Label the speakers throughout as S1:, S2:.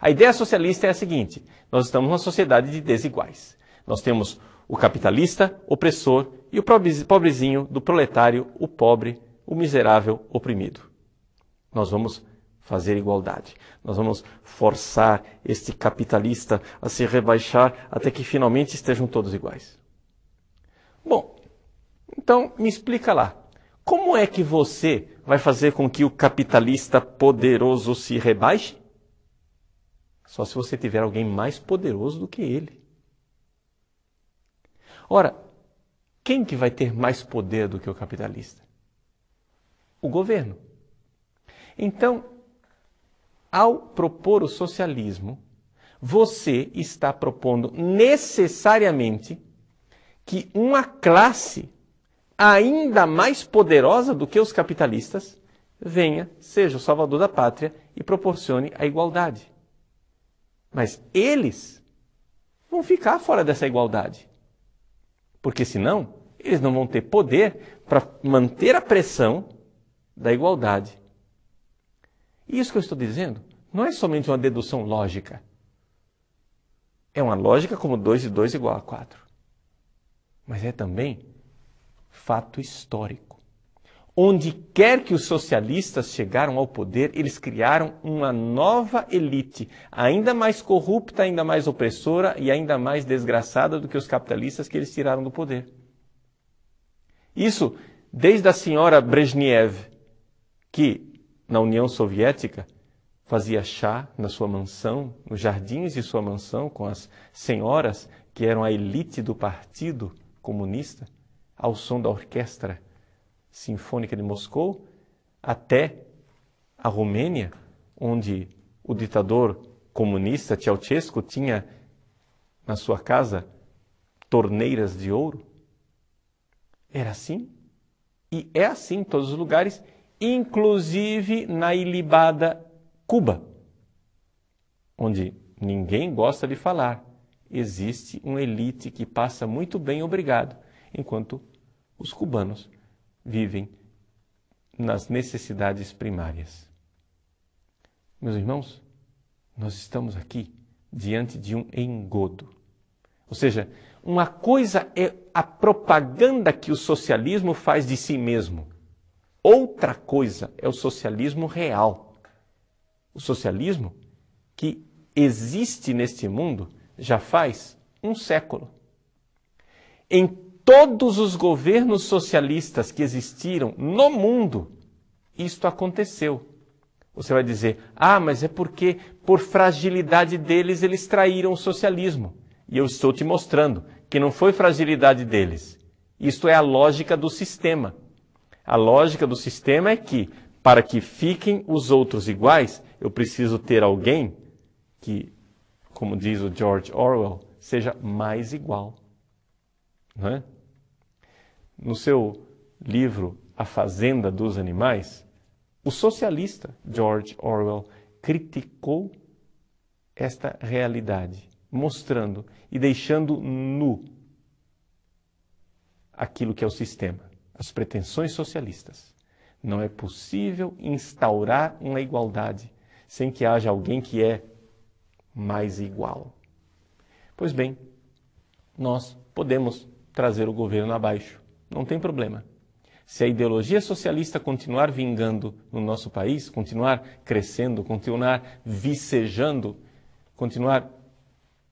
S1: A ideia socialista é a seguinte: nós estamos numa sociedade de desiguais. Nós temos o capitalista, opressor e o pobrezinho do proletário, o pobre, o miserável, oprimido. Nós vamos fazer igualdade. Nós vamos forçar este capitalista a se rebaixar até que finalmente estejam todos iguais. Bom, então me explica lá. Como é que você vai fazer com que o capitalista poderoso se rebaixe? Só se você tiver alguém mais poderoso do que ele. Ora, quem que vai ter mais poder do que o capitalista? O governo. Então, ao propor o socialismo, você está propondo necessariamente que uma classe ainda mais poderosa do que os capitalistas venha, seja o salvador da pátria e proporcione a igualdade. Mas eles vão ficar fora dessa igualdade. Porque senão, eles não vão ter poder para manter a pressão da igualdade. E isso que eu estou dizendo não é somente uma dedução lógica. É uma lógica como 2 e 2 igual a 4. Mas é também fato histórico. Onde quer que os socialistas chegaram ao poder, eles criaram uma nova elite, ainda mais corrupta, ainda mais opressora e ainda mais desgraçada do que os capitalistas que eles tiraram do poder. Isso desde a senhora Brezhnev, que na União Soviética fazia chá na sua mansão, nos jardins de sua mansão, com as senhoras que eram a elite do Partido Comunista, ao som da orquestra Sinfônica de Moscou até a Romênia, onde o ditador comunista Ceausescu tinha na sua casa torneiras de ouro? Era assim? E é assim em todos os lugares, inclusive na ilibada Cuba, onde ninguém gosta de falar. Existe uma elite que passa muito bem, obrigado, enquanto os cubanos vivem nas necessidades primárias. Meus irmãos, nós estamos aqui diante de um engodo. Ou seja, uma coisa é a propaganda que o socialismo faz de si mesmo. Outra coisa é o socialismo real. O socialismo que existe neste mundo já faz um século. Em todos os governos socialistas que existiram no mundo, isto aconteceu. Você vai dizer, ah, mas é porque por fragilidade deles eles traíram o socialismo. E eu estou te mostrando que não foi fragilidade deles. Isto é a lógica do sistema. A lógica do sistema é que, para que fiquem os outros iguais, eu preciso ter alguém que, como diz o George Orwell, seja mais igual. Não é? no seu livro A Fazenda dos Animais, o socialista George Orwell criticou esta realidade, mostrando e deixando nu aquilo que é o sistema, as pretensões socialistas. Não é possível instaurar uma igualdade sem que haja alguém que é mais igual. Pois bem, nós podemos trazer o governo abaixo não tem problema. Se a ideologia socialista continuar vingando no nosso país, continuar crescendo, continuar vicejando, continuar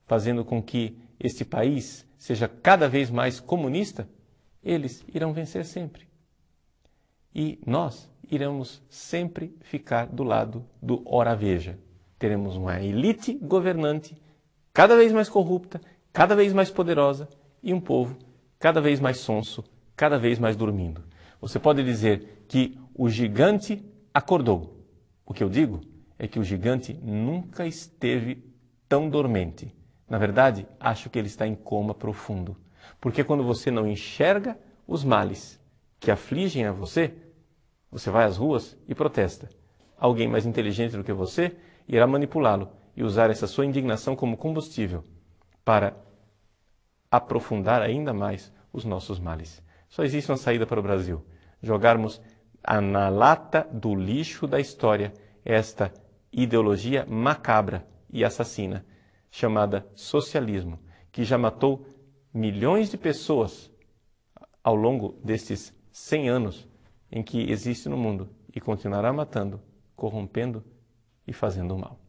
S1: fazendo com que este país seja cada vez mais comunista, eles irão vencer sempre. E nós iremos sempre ficar do lado do ora veja. Teremos uma elite governante cada vez mais corrupta, cada vez mais poderosa e um povo cada vez mais sonso cada vez mais dormindo. Você pode dizer que o gigante acordou. O que eu digo é que o gigante nunca esteve tão dormente. Na verdade, acho que ele está em coma profundo. Porque quando você não enxerga os males que afligem a você, você vai às ruas e protesta. Alguém mais inteligente do que você irá manipulá-lo e usar essa sua indignação como combustível para aprofundar ainda mais os nossos males. Só existe uma saída para o Brasil: jogarmos na lata do lixo da história esta ideologia macabra e assassina chamada socialismo, que já matou milhões de pessoas ao longo destes 100 anos em que existe no mundo e continuará matando, corrompendo e fazendo mal.